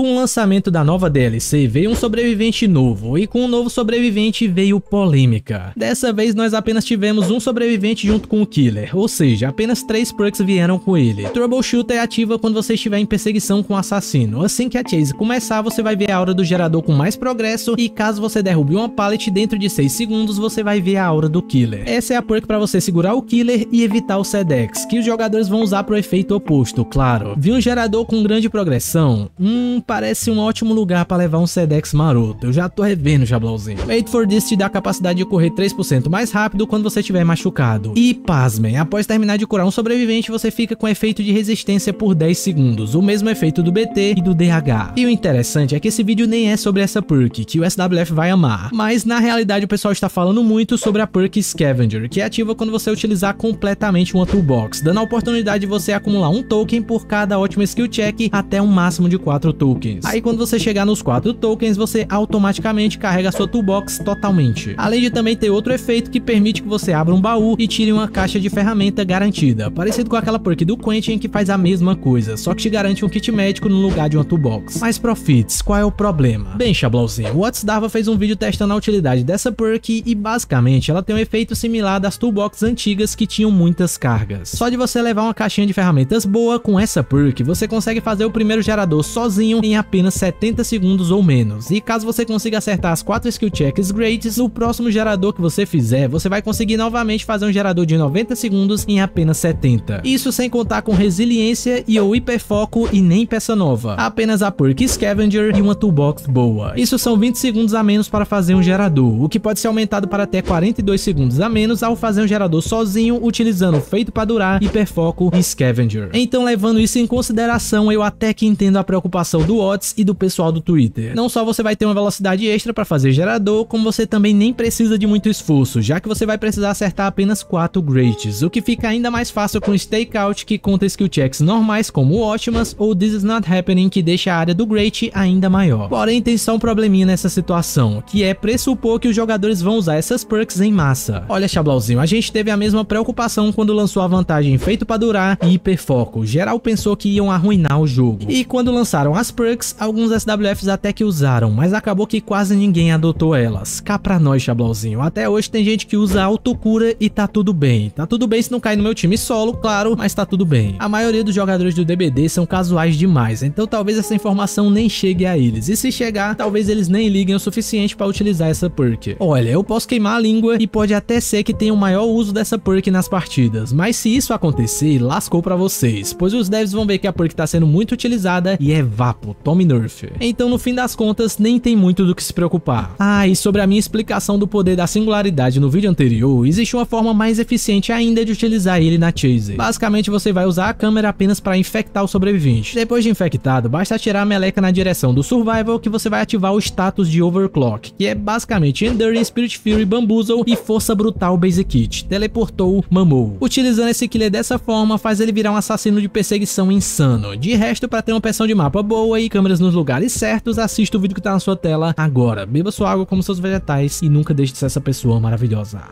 Com o lançamento da nova DLC veio um sobrevivente novo, e com o um novo sobrevivente veio polêmica. Dessa vez nós apenas tivemos um sobrevivente junto com o Killer, ou seja, apenas três perks vieram com ele. Troubleshooter é ativa quando você estiver em perseguição com o um assassino. Assim que a chase começar, você vai ver a aura do gerador com mais progresso, e caso você derrube uma pallet dentro de 6 segundos, você vai ver a aura do Killer. Essa é a perk para você segurar o Killer e evitar o Sedex, que os jogadores vão usar para o efeito oposto, claro. Vi um gerador com grande progressão? Hum, parece um ótimo lugar para levar um Sedex maroto. Eu já tô revendo Jablauzinho. Wait for This te dá a capacidade de correr 3% mais rápido quando você estiver machucado. E pasmem, após terminar de curar um sobrevivente, você fica com efeito de resistência por 10 segundos, o mesmo efeito do BT e do DH. E o interessante é que esse vídeo nem é sobre essa perk, que o SWF vai amar, mas na realidade o pessoal está falando muito sobre a perk Scavenger, que é ativa quando você utilizar completamente uma toolbox, dando a oportunidade de você acumular um token por cada ótimo skill check até um máximo de 4 tokens tokens. Aí quando você chegar nos 4 tokens, você automaticamente carrega sua toolbox totalmente. Além de também ter outro efeito que permite que você abra um baú e tire uma caixa de ferramenta garantida, parecido com aquela perk do Quentin que faz a mesma coisa, só que te garante um kit médico no lugar de uma toolbox. Mas Profits, qual é o problema? Bem, Chablauzinho, o What's fez um vídeo testando a utilidade dessa perk e basicamente ela tem um efeito similar das toolbox antigas que tinham muitas cargas. Só de você levar uma caixinha de ferramentas boa com essa perk, você consegue fazer o primeiro gerador sozinho em apenas 70 segundos ou menos. E caso você consiga acertar as 4 skill checks greats, o próximo gerador que você fizer, você vai conseguir novamente fazer um gerador de 90 segundos em apenas 70. Isso sem contar com resiliência e ou hiperfoco e nem peça nova. Apenas a perk scavenger e uma toolbox boa. Isso são 20 segundos a menos para fazer um gerador, o que pode ser aumentado para até 42 segundos a menos ao fazer um gerador sozinho utilizando feito para durar, hiperfoco e scavenger. Então levando isso em consideração, eu até que entendo a preocupação do Watts e do pessoal do Twitter. Não só você vai ter uma velocidade extra para fazer gerador, como você também nem precisa de muito esforço, já que você vai precisar acertar apenas 4 greats, o que fica ainda mais fácil com Stakeout que conta skill checks normais como Ótimas ou This Is Not Happening que deixa a área do great ainda maior. Porém tem só um probleminha nessa situação, que é pressupor que os jogadores vão usar essas perks em massa. Olha Chablauzinho, a gente teve a mesma preocupação quando lançou a vantagem Feito para Durar e Hiperfoco, geral pensou que iam arruinar o jogo. E quando lançaram as perks alguns SWFs até que usaram, mas acabou que quase ninguém adotou elas. Cá pra nós, Chablauzinho. Até hoje tem gente que usa autocura e tá tudo bem. Tá tudo bem se não cair no meu time solo, claro, mas tá tudo bem. A maioria dos jogadores do DBD são casuais demais, então talvez essa informação nem chegue a eles. E se chegar, talvez eles nem liguem o suficiente pra utilizar essa perk. Olha, eu posso queimar a língua e pode até ser que tenha o um maior uso dessa perk nas partidas, mas se isso acontecer, lascou pra vocês, pois os devs vão ver que a perk tá sendo muito utilizada e é vapo mesmo, Tommy Nerf. Então, no fim das contas, nem tem muito do que se preocupar. Ah, e sobre a minha explicação do poder da singularidade no vídeo anterior, existe uma forma mais eficiente ainda de utilizar ele na Chase. Basicamente, você vai usar a câmera apenas para infectar o sobrevivente. Depois de infectado, basta atirar a meleca na direção do survival que você vai ativar o status de overclock, que é basicamente Enduring, Spirit Fury, Bamboozle e Força Brutal Basic Kit. Teleportou, mamou. Utilizando esse killer dessa forma, faz ele virar um assassino de perseguição insano. De resto, para ter uma pressão de mapa boa, e câmeras nos lugares certos, assista o vídeo que tá na sua tela agora. Beba sua água como seus vegetais e nunca deixe de ser essa pessoa maravilhosa.